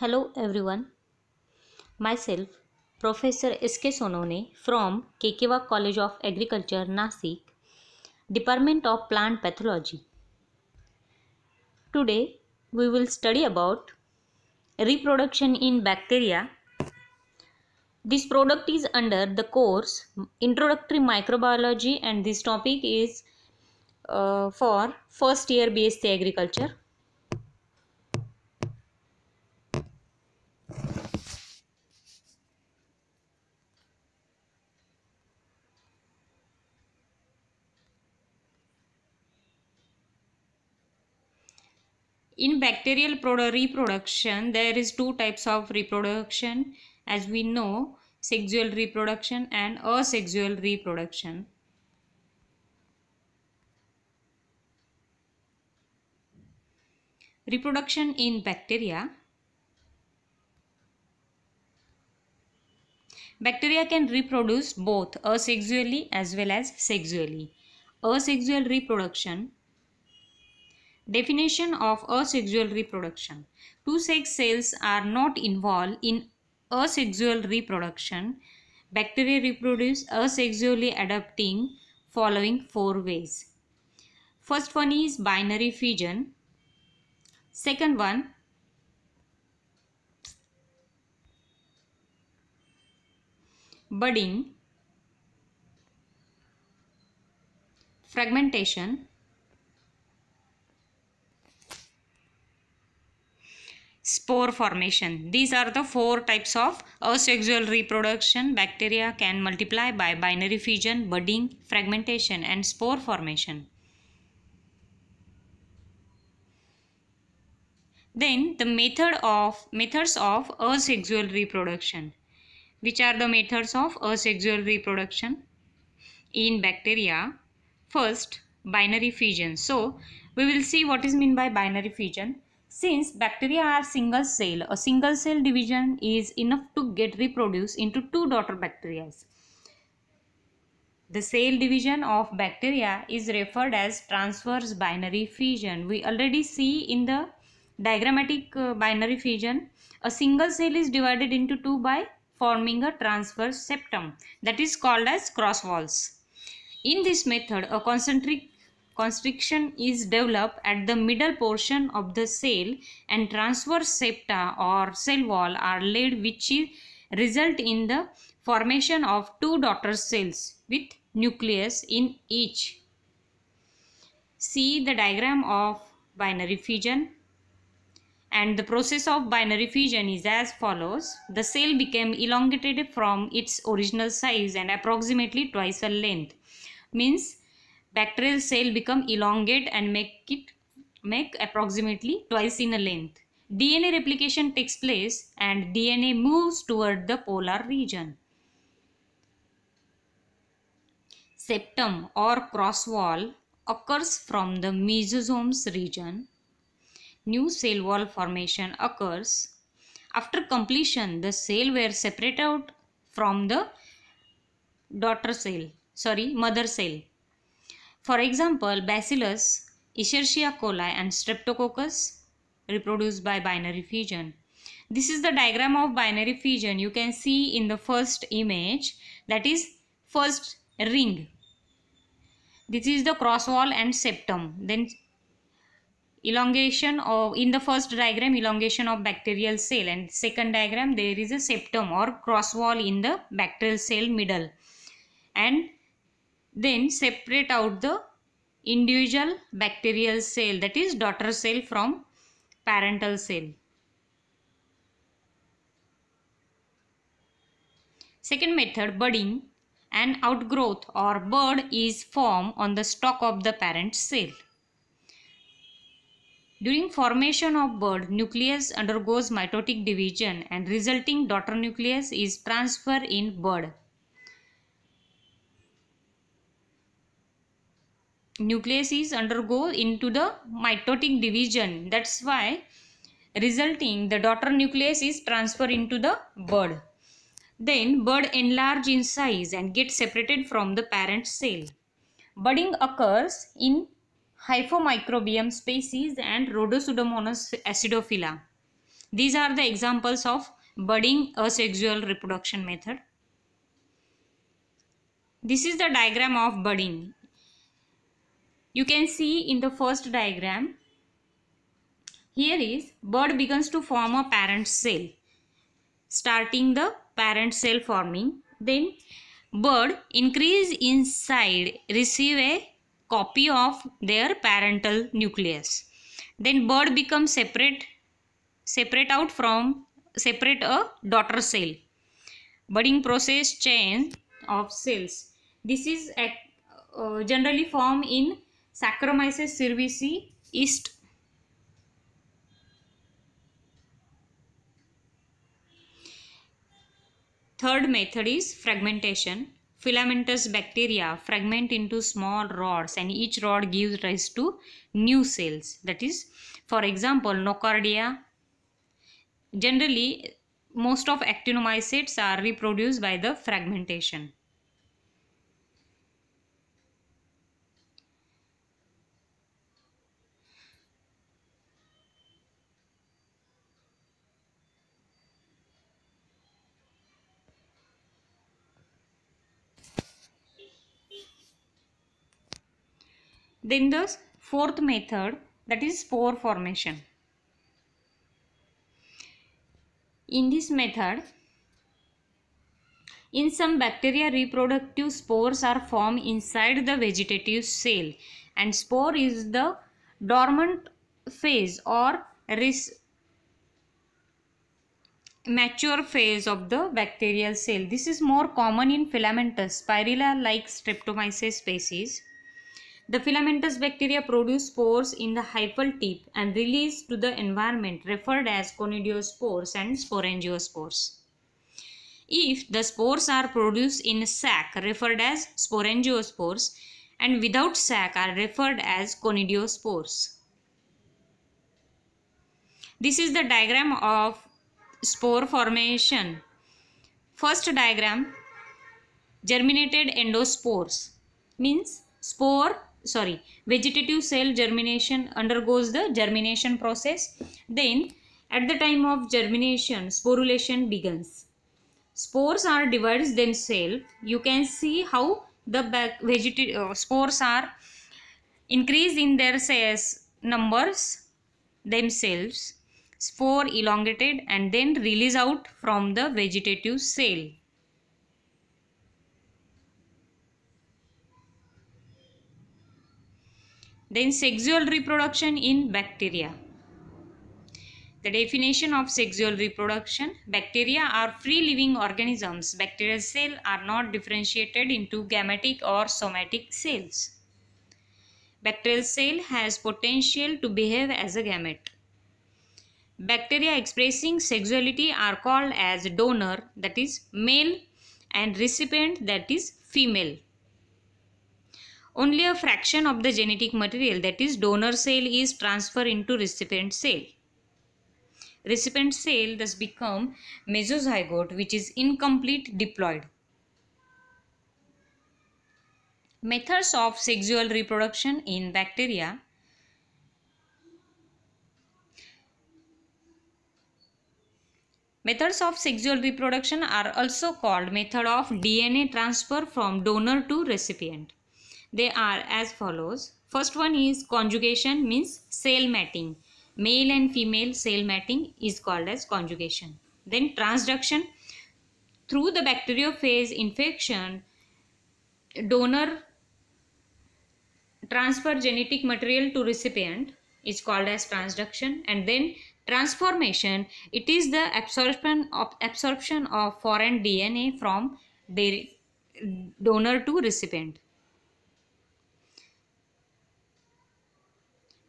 Hello everyone. Myself, Professor S.K. Sonone from Kekewa College of Agriculture, Nasik, Department of Plant Pathology. Today, we will study about reproduction in bacteria. This product is under the course Introductory Microbiology and this topic is uh, for first year BSc Agriculture. in bacterial reproduction there is two types of reproduction as we know sexual reproduction and asexual reproduction reproduction in bacteria bacteria can reproduce both asexually as well as sexually asexual reproduction Definition of asexual reproduction. Two sex cells are not involved in asexual reproduction. Bacteria reproduce asexually adapting following four ways. First one is binary fission. Second one budding fragmentation spore formation. These are the four types of asexual reproduction. Bacteria can multiply by binary fission, budding, fragmentation and spore formation. Then the method of methods of asexual reproduction. Which are the methods of asexual reproduction? In bacteria, first binary fission. So we will see what is mean by binary fission since bacteria are single cell, a single cell division is enough to get reproduced into two daughter bacteria. The cell division of bacteria is referred as transverse binary fission. We already see in the diagrammatic uh, binary fission, a single cell is divided into two by forming a transverse septum that is called as cross walls. In this method, a concentric constriction is developed at the middle portion of the cell and transverse septa or cell wall are laid which result in the formation of two daughter cells with nucleus in each. See the diagram of binary fission and the process of binary fission is as follows. The cell became elongated from its original size and approximately twice the length means Bacterial cell become elongate and make it make approximately twice in a length. DNA replication takes place and DNA moves toward the polar region. Septum or cross wall occurs from the mesosomes region. New cell wall formation occurs. After completion, the cell were separated out from the daughter cell, sorry, mother cell. For example, Bacillus, Escherichia coli and Streptococcus reproduce by binary fusion. This is the diagram of binary fusion. You can see in the first image that is first ring. This is the cross wall and septum. Then elongation of in the first diagram elongation of bacterial cell and second diagram there is a septum or cross wall in the bacterial cell middle and then separate out the individual bacterial cell that is daughter cell from parental cell. Second method budding an outgrowth or bud is formed on the stalk of the parent cell. During formation of bud, nucleus undergoes mitotic division and resulting daughter nucleus is transferred in bud. nucleuses undergo into the mitotic division. That's why resulting the daughter nucleus is transferred into the bud. Then bud enlarge in size and get separated from the parent cell. Budding occurs in hyphomicrobium species and rhodopseudomonas acidophila. These are the examples of budding asexual reproduction method. This is the diagram of budding. You can see in the first diagram, here is bird begins to form a parent cell, starting the parent cell forming. Then bird increase inside, receive a copy of their parental nucleus. Then bird becomes separate, separate out from, separate a daughter cell. Budding process chain of cells. This is uh, generally formed in Saccharomyces cerevisiae East Third method is fragmentation. Filamentous bacteria fragment into small rods and each rod gives rise to new cells. That is, for example, nocardia. Generally, most of actinomycetes are reproduced by the fragmentation. Then the fourth method that is spore formation. In this method, in some bacteria reproductive spores are formed inside the vegetative cell and spore is the dormant phase or mature phase of the bacterial cell. This is more common in filamentous, spirilla like streptomyces species. The filamentous bacteria produce spores in the hyphal tip and release to the environment referred as conidiospores and sporangiospores. If the spores are produced in sac referred as sporangiospores and without sac are referred as conidiospores. This is the diagram of spore formation. First diagram germinated endospores means spore sorry vegetative cell germination undergoes the germination process then at the time of germination sporulation begins spores are divided themselves you can see how the vegetative uh, spores are increased in their size numbers themselves spore elongated and then release out from the vegetative cell Then sexual reproduction in bacteria. The definition of sexual reproduction. Bacteria are free living organisms. Bacterial cell are not differentiated into gametic or somatic cells. Bacterial cell has potential to behave as a gamete. Bacteria expressing sexuality are called as donor that is male and recipient that is female only a fraction of the genetic material that is donor cell is transferred into recipient cell. Recipient cell thus become mesozygote which is incomplete diploid. Methods of sexual reproduction in bacteria Methods of sexual reproduction are also called method of DNA transfer from donor to recipient. They are as follows. First one is conjugation means cell mating. Male and female cell mating is called as conjugation. Then transduction. Through the bacteriophage infection, donor transfer genetic material to recipient is called as transduction and then transformation it is the absorption of absorption of foreign dna from donor to recipient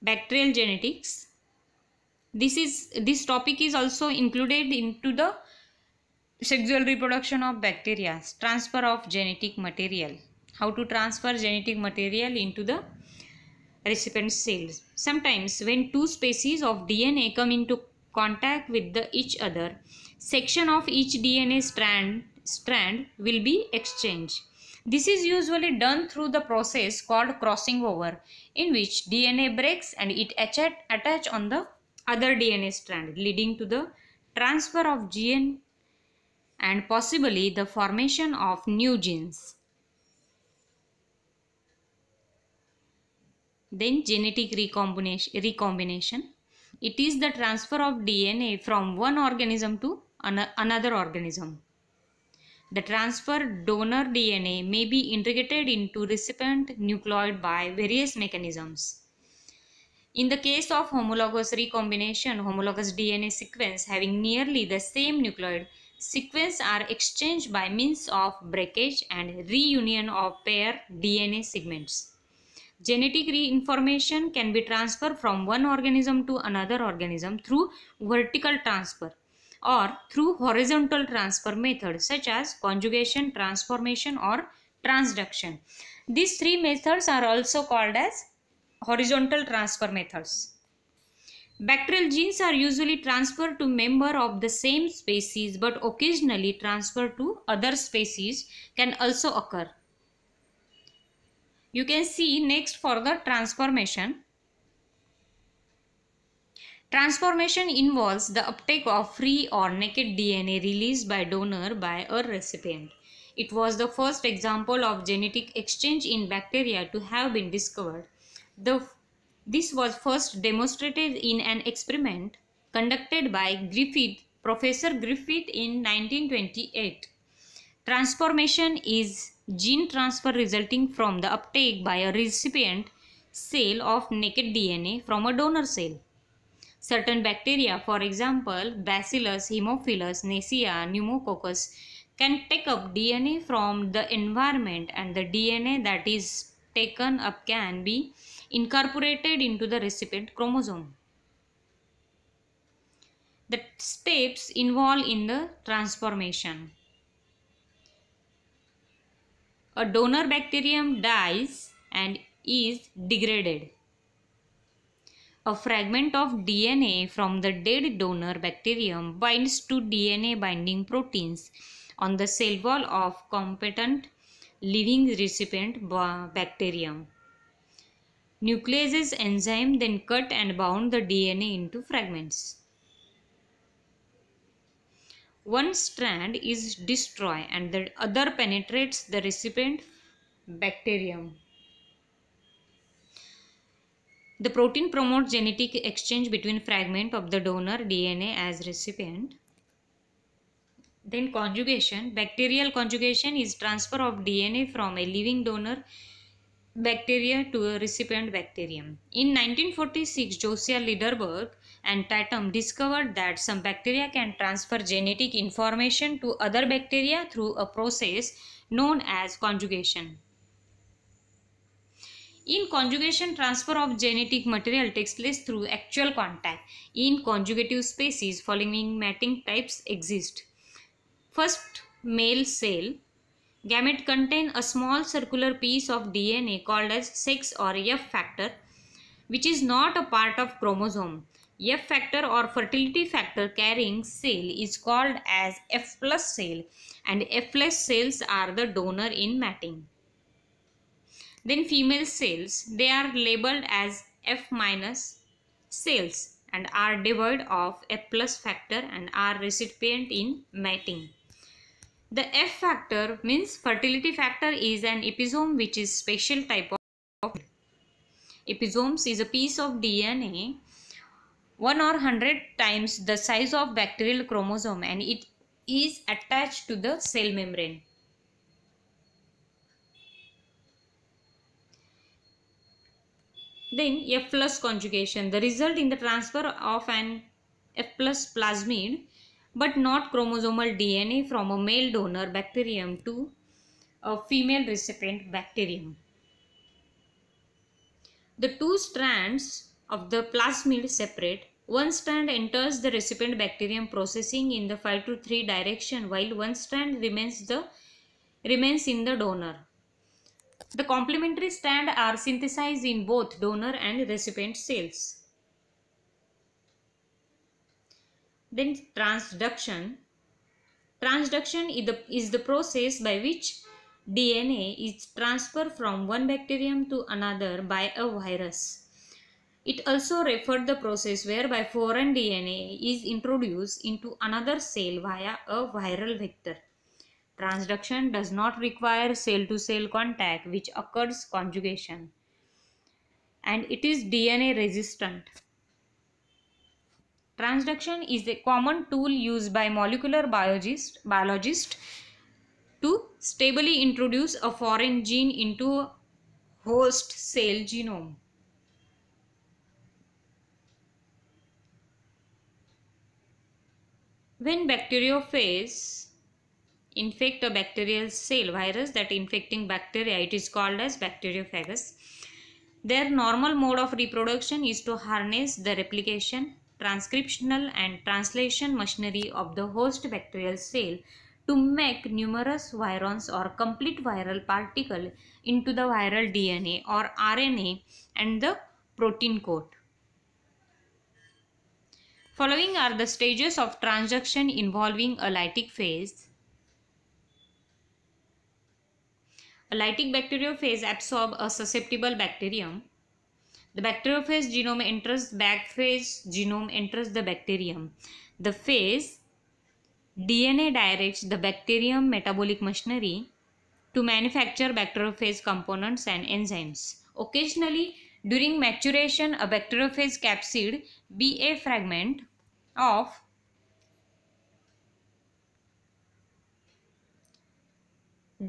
bacterial genetics. This is this topic is also included into the sexual reproduction of bacteria, transfer of genetic material, how to transfer genetic material into the recipient cells. Sometimes when two species of DNA come into contact with the each other, section of each DNA strand strand will be exchanged this is usually done through the process called crossing over in which DNA breaks and it attach on the other DNA strand leading to the transfer of gene and possibly the formation of new genes. Then genetic recombination, recombination. It is the transfer of DNA from one organism to another organism. The transferred donor DNA may be integrated into recipient nucleoid by various mechanisms. In the case of homologous recombination, homologous DNA sequence having nearly the same nucleoid sequence are exchanged by means of breakage and reunion of pair DNA segments. Genetic information can be transferred from one organism to another organism through vertical transfer or through horizontal transfer method such as conjugation, transformation or transduction. These three methods are also called as horizontal transfer methods. Bacterial genes are usually transferred to member of the same species but occasionally transfer to other species can also occur. You can see next for the transformation. Transformation involves the uptake of free or naked DNA released by donor by a recipient. It was the first example of genetic exchange in bacteria to have been discovered. The, this was first demonstrated in an experiment conducted by Griffith, Professor Griffith in 1928. Transformation is gene transfer resulting from the uptake by a recipient cell of naked DNA from a donor cell. Certain bacteria, for example, Bacillus, Haemophilus, Neisseria, Pneumococcus, can take up DNA from the environment and the DNA that is taken up can be incorporated into the recipient chromosome. The steps involved in the transformation. A donor bacterium dies and is degraded. A fragment of DNA from the dead donor bacterium binds to DNA binding proteins on the cell wall of competent living recipient bacterium. Nucleases enzyme then cut and bound the DNA into fragments. One strand is destroyed and the other penetrates the recipient bacterium. The protein promotes genetic exchange between fragment of the donor DNA as recipient. Then conjugation. Bacterial conjugation is transfer of DNA from a living donor bacteria to a recipient bacterium. In 1946, Josiah Lederberg and Tatum discovered that some bacteria can transfer genetic information to other bacteria through a process known as conjugation. In conjugation, transfer of genetic material takes place through actual contact. In conjugative species, following mating types exist. First, male cell. Gamete contain a small circular piece of DNA called as sex or F factor, which is not a part of chromosome. F factor or fertility factor carrying cell is called as F plus cell and F plus cells are the donor in mating. Then female cells, they are labeled as F minus cells and are devoid of a plus factor and are recipient in mating. The F factor means fertility factor is an episome which is special type of episomes is a piece of DNA one or hundred times the size of bacterial chromosome and it is attached to the cell membrane. Then F plus conjugation, the result in the transfer of an F plus plasmid but not chromosomal DNA from a male donor bacterium to a female recipient bacterium. The two strands of the plasmid separate. One strand enters the recipient bacterium processing in the 5 to 3 direction while one strand remains the remains in the donor. The complementary strand are synthesized in both donor and recipient cells. Then transduction. Transduction is the, is the process by which DNA is transferred from one bacterium to another by a virus. It also referred the process whereby foreign DNA is introduced into another cell via a viral vector. Transduction does not require cell-to-cell contact which occurs conjugation and it is DNA resistant. Transduction is a common tool used by molecular biologists biologist to stably introduce a foreign gene into a host cell genome. When bacteriophage infect a bacterial cell virus that infecting bacteria it is called as bacteriophagus their normal mode of reproduction is to harness the replication transcriptional and translation machinery of the host bacterial cell to make numerous virons or complete viral particle into the viral DNA or RNA and the protein coat. Following are the stages of transduction involving a lytic phase. A lytic bacteriophage absorbs a susceptible bacterium. The bacteriophage genome enters back phase genome enters the bacterium. The phase DNA directs the bacterium metabolic machinery to manufacture bacteriophage components and enzymes. Occasionally, during maturation, a bacteriophage capsid, BA fragment of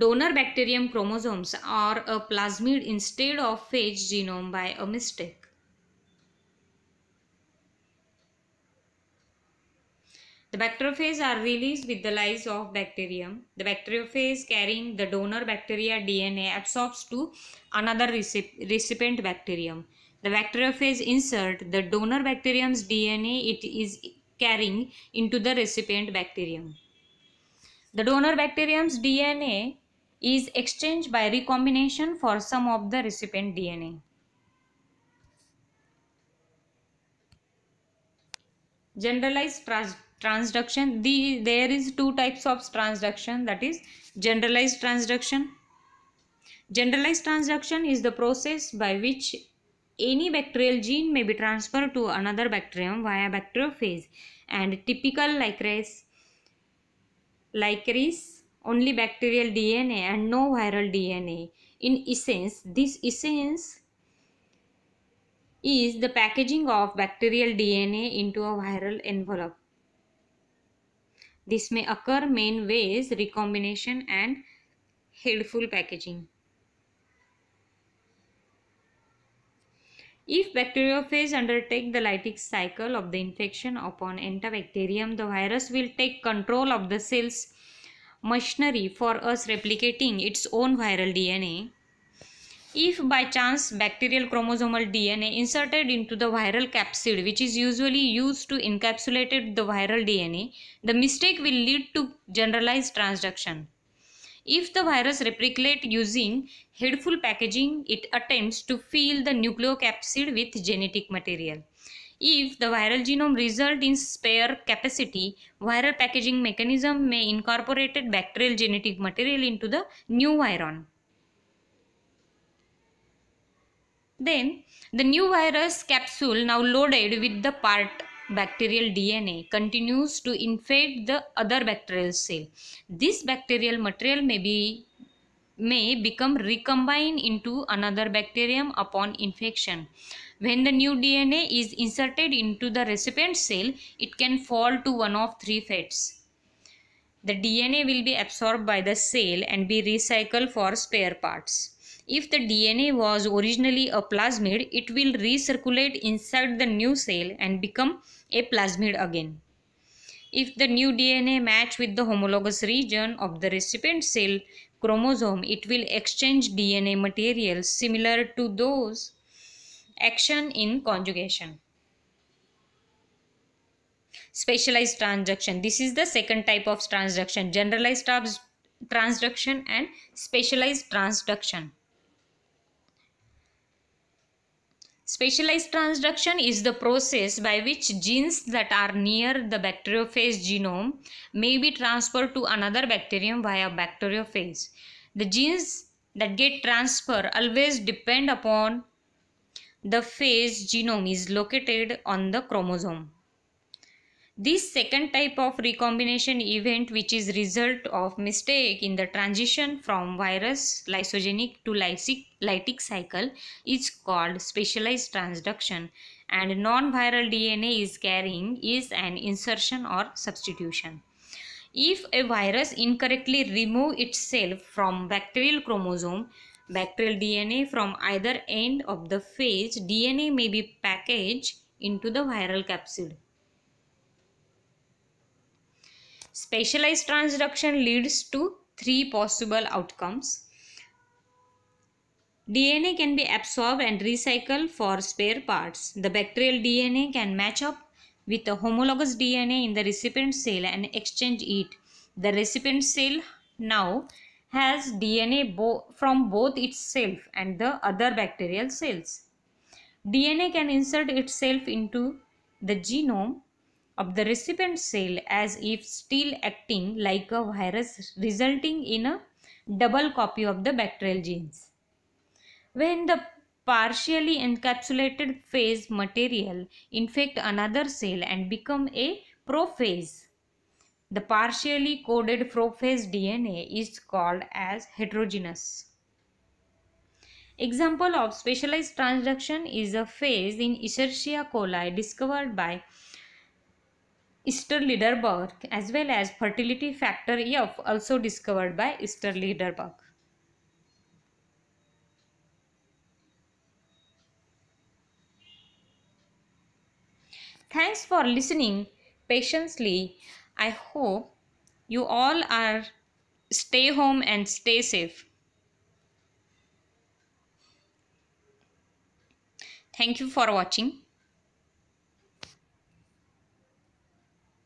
donor bacterium chromosomes are a plasmid instead of phage genome by a mistake. The bacteriophages are released with the lysis of bacterium. The bacteriophage carrying the donor bacteria DNA absorbs to another recipient bacterium. The bacteriophage insert the donor bacterium's DNA it is carrying into the recipient bacterium. The donor bacterium's DNA is exchanged by recombination for some of the recipient DNA. Generalized trans transduction. The, there is two types of transduction that is generalized transduction. Generalized transduction is the process by which any bacterial gene may be transferred to another bacterium via bacteriophage and typical lycrase lycrase only bacterial DNA and no viral DNA. In essence, this essence is the packaging of bacterial DNA into a viral envelope. This may occur main ways recombination and headful packaging. If bacteriophage undertake the lytic cycle of the infection upon antibacterium, the virus will take control of the cells machinery for us replicating its own viral DNA. If by chance bacterial chromosomal DNA inserted into the viral capsid which is usually used to encapsulate the viral DNA, the mistake will lead to generalized transduction. If the virus replicates using headful packaging, it attempts to fill the nucleocapsid with genetic material. If the viral genome result in spare capacity, viral packaging mechanism may incorporate bacterial genetic material into the new viron. Then the new virus capsule now loaded with the part bacterial DNA continues to infect the other bacterial cell. This bacterial material may be may become recombined into another bacterium upon infection. When the new DNA is inserted into the recipient cell, it can fall to one of three fates. The DNA will be absorbed by the cell and be recycled for spare parts. If the DNA was originally a plasmid, it will recirculate inside the new cell and become a plasmid again. If the new DNA match with the homologous region of the recipient cell chromosome, it will exchange DNA materials similar to those action in conjugation. Specialized transduction. This is the second type of transduction. Generalized transduction and specialized transduction. Specialized transduction is the process by which genes that are near the bacteriophage genome may be transferred to another bacterium via bacteriophage. The genes that get transferred always depend upon the phase genome is located on the chromosome. This second type of recombination event which is result of mistake in the transition from virus lysogenic to lysic, lytic cycle is called specialized transduction and non-viral DNA is carrying is an insertion or substitution. If a virus incorrectly remove itself from bacterial chromosome, bacterial DNA from either end of the phage, DNA may be packaged into the viral capsule. Specialized transduction leads to three possible outcomes. DNA can be absorbed and recycled for spare parts. The bacterial DNA can match up with the homologous DNA in the recipient cell and exchange it. The recipient cell now has DNA bo from both itself and the other bacterial cells. DNA can insert itself into the genome of the recipient cell as if still acting like a virus resulting in a double copy of the bacterial genes. When the partially encapsulated phase material infect another cell and become a prophase. The partially coded prophase DNA is called as heterogeneous. Example of specialized transduction is a phase in Escherichia coli discovered by Sterliderberg as well as fertility factor F also discovered by Sterliderberg. Thanks for listening patiently. I hope you all are stay home and stay safe. Thank you for watching.